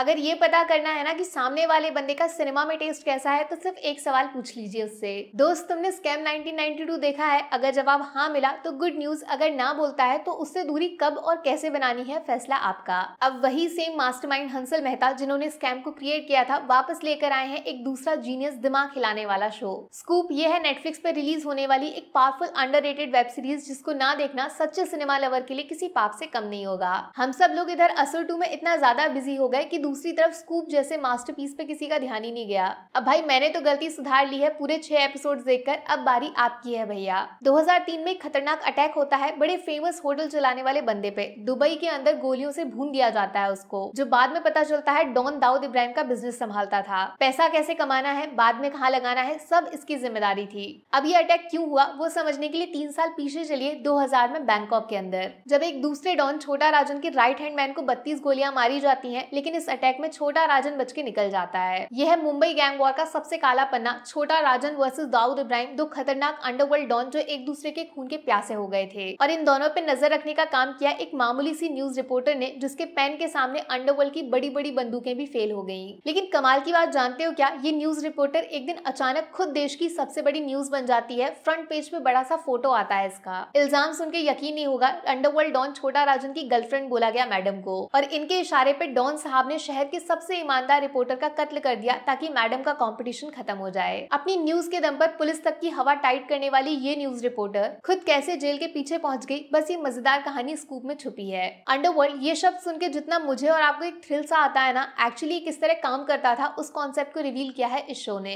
अगर ये पता करना है ना कि सामने वाले बंदे का सिनेमा में टेस्ट कैसा है तो सिर्फ एक सवाल पूछ लीजिए उससे दोस्त तुमने स्कैम 1992 देखा है अगर जवाब हाँ मिला तो गुड न्यूज अगर ना बोलता है तो उससे दूरी कब और कैसे बनानी है फैसला आपका अब वही सेम मास्टर हंसल मेहता जिन्होंने स्कैम को क्रिएट किया था वापस लेकर आए हैं एक दूसरा जीनियस दिमाग खिलाने वाला शो स्कूप ये है नेटफ्लिक्स पर रिलीज होने वाली एक पावरफुल अंडर वेब सीरीज जिसको ना देखना सच्चे सिनेमा लवर के लिए किसी पाप से कम नहीं होगा हम सब लोग इधर असर टू में इतना ज्यादा बिजी हो गए की दूसरी तरफ स्कूप जैसे मास्टरपीस पे किसी का ध्यान ही नहीं गया अब भाई मैंने तो गलती सुधार ली है पूरे छह एपिसोड देखकर अब बारी आपकी है भैया 2003 में खतरनाक अटैक होता है बड़े फेमस होटल चलाने वाले बंदे पे दुबई के अंदर गोलियों से भून दिया जाता है उसको जो बाद में पता चलता है डॉन दाऊद इब्राहिम का बिजनेस संभालता था पैसा कैसे कमाना है बाद में कहाँ लगाना है सब इसकी जिम्मेदारी थी अब ये अटैक क्यों हुआ वो समझने के लिए तीन साल पीछे चलिए 2000 में बैंकॉक के अंदर जब एक दूसरे डॉन छोटा राजन के राइट हैंड मैन को बत्तीस गोलियां मारी जाती है लेकिन इस अटैक में छोटा राजन बच के निकल जाता है यह है मुंबई गैंग वॉर का सबसे काला पन्ना छोटा राजन वर्सेस दाऊद इब्राहिम दो खतरनाक अंडरवर्ल्ड डॉन जो एक दूसरे के खून के प्यासे हो गए थे और इन दोनों पे नजर रखने का काम किया एक मामूली सी न्यूज रिपोर्टर ने जिसके पैन के सामने अंडरवर्ल्ड की बड़ी बड़ी बंदूकें भी फेल हो गई लेकिन कमाल की बात जानते हो क्या ये न्यूज रिपोर्टर एक दिन अचानक खुद देश की सबसे बड़ी न्यूज बन जाती है फ्रंट पेज पे बड़ा सा फोटो आता है इसका इल्जाम सुन के यकीन नहीं होगा अंडरवर्ल्ड डॉन छोटा राजन की गर्लफ्रेंड बोला गया मैडम को और इनके इशारे पे डॉन साहब ने शहर के सबसे ईमानदार रिपोर्टर का कत्ल कर दिया ताकि मैडम का कॉम्पिटिशन खत्म हो जाए अपनी न्यूज के दम पर पुलिस तक की हवा टाइट करने वाली ये न्यूज रिपोर्टर खुद कैसे जेल के पीछे पहुंच गई बस ये मजेदार कहानी स्कूप में छुपी है अंडरवर्ल्ड ये शब्द सुन के जितना मुझे और आपको एक थ्रिल सा आता है ना एक्चुअली किस तरह काम करता था उस कॉन्सेप्ट को रिवील किया है इस शो ने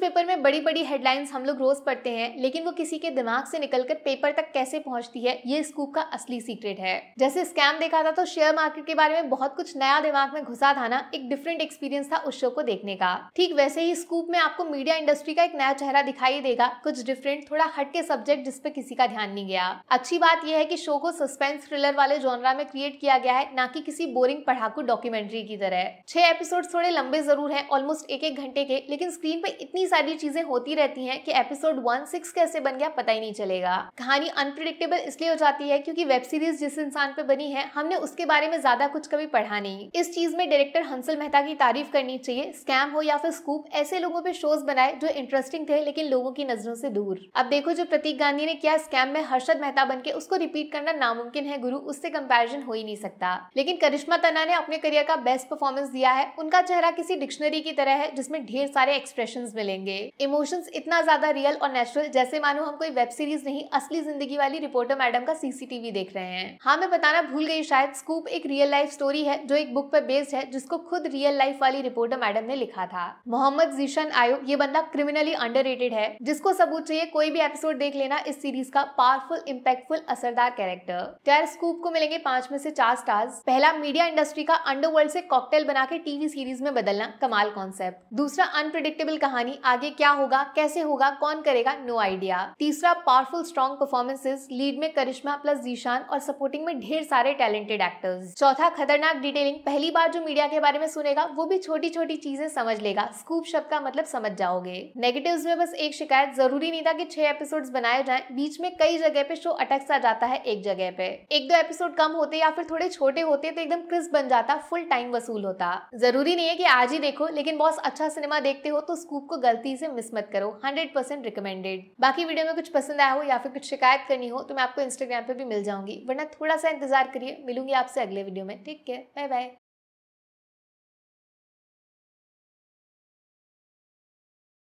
पेपर में बड़ी बड़ी हेडलाइंस हम लोग रोज पढ़ते हैं लेकिन वो किसी के दिमाग से निकलकर पेपर तक कैसे पहुंचती है ये स्कूप का असली सीक्रेट है जैसे स्कैम देखा था तो शेयर मार्केट के बारे में बहुत कुछ नया दिमाग में घुसा था ना एक डिफरेंट एक्सपीरियंस था उस शो को देखने का ठीक वैसे ही स्कूप में आपको मीडिया इंडस्ट्री का एक नया चेहरा दिखाई देगा कुछ डिफरेंट थोड़ा हटके सब्जेक्ट जिसपे किसी का ध्यान नहीं गया अच्छी बात यह है की शो को सस्पेंस थ्रिलर वाले जोनरा में क्रिएट किया गया है न की किसी बोरिंग पढ़ाकू डॉक्यूमेंट्री की तरह छह एपिसोड थोड़े लंबे जरूर है ऑलमोस्ट एक एक घंटे के लेकिन स्क्रीन पे इतनी सारी चीजें होती रहती है की एपिसोड वन सिक्स कैसे बन गया पता ही नहीं चलेगा कहानी अनप्रिडिक्टेबल इसलिए हो जाती है क्योंकि वेब सीरीज जिस इंसान पे बनी है हमने उसके बारे में ज्यादा कुछ कभी पढ़ा नहीं इस चीज में डायरेक्टर हंसल मेहता की तारीफ करनी चाहिए स्कैम हो या फिर स्कूप ऐसे लोगों पे शोज बनाए जो इंटरेस्टिंग थे लेकिन लोगों की नजरों से दूर अब देखो जो प्रतीक गांधी ने किया स्कैम में हर्षद मेहता बन के उसको रिपीट करना नामुमकिन है गुरु उससे कंपेरिजन हो ही नहीं सकता लेकिन करिश्मा तना ने अपने करियर का बेस्ट परफॉर्मेंस दिया है उनका चेहरा किसी डिक्शनरी की तरह है जिसमें ढेर सारे एक्सप्रेशन मिलेंगे इमोशंस इतना ज्यादा रियल और नेचुरल जैसे मानो हम कोई वेब सीरीज नहीं असली जिंदगी वाली रिपोर्टर मैडम का सीसीटीवी देख रहे हैं हाँ मैं बताना भूल गई शायद स्कूप एक रियल लाइफ स्टोरी है जो एक बुक पर बेस्ड है जिसको खुद रियल लाइफ वाली रिपोर्टर मैडम ने लिखा था मोहम्मद जीशन आयुब ये बंदा क्रिमिनली अंडर है जिसको सबूत चाहिए कोई भी एपिसोड देख लेना इस सीरीज का पावरफुल इम्पैक्टफुल असरदार कैरेक्टर टेर स्कूप को मिलेंगे पांच में से चार स्टार्स पहला मीडिया इंडस्ट्री का अंडरवर्ल्ड से कॉकटेल बना के टीवी सीरीज में बदलना कमाल कॉन्सेप्ट दूसरा अनप्रिडिक्टेबल कहानी आगे क्या होगा कैसे होगा कौन करेगा नो आइडिया तीसरा पावरफुल स्ट्रॉन्ग परफॉर्मेंसेज लीड में करिश्मा प्लस जीशान और सपोर्टिंग में ढेर सारे टैलेंटेड एक्टर्स चौथा खतरनाक डिटेलिंग पहली बार जो मीडिया के बारे में सुनेगा वो भी छोटी छोटी चीजें समझ लेगा स्कूप शब्द का मतलब समझ जाओगे नेगेटिव में बस एक शिकायत जरूरी नहीं था कि छह एपिसोड बनाए जाए बीच में कई जगह पे शो अटक सा जाता है एक जगह पे एक दो एपिसोड कम होते या फिर थोड़े छोटे होते तो एकदम क्रिस्प बन जाता फुल टाइम वसूल होता जरूरी नहीं है की आज ही देखो लेकिन बहुत अच्छा सिनेमा देखते हो तो स्कूप को गलती से मिस मत करो हंड्रेड परसेंट रिकमेंडेड बाकी वीडियो में कुछ पसंद आया हो या फिर कुछ शिकायत करनी हो तो मैं आपको इंस्टाग्राम पे भी मिल जाऊंगी वरना थोड़ा सा इंतजार करिए मिलूंगी आपसे अगले वीडियो में ठीक है बाय बाय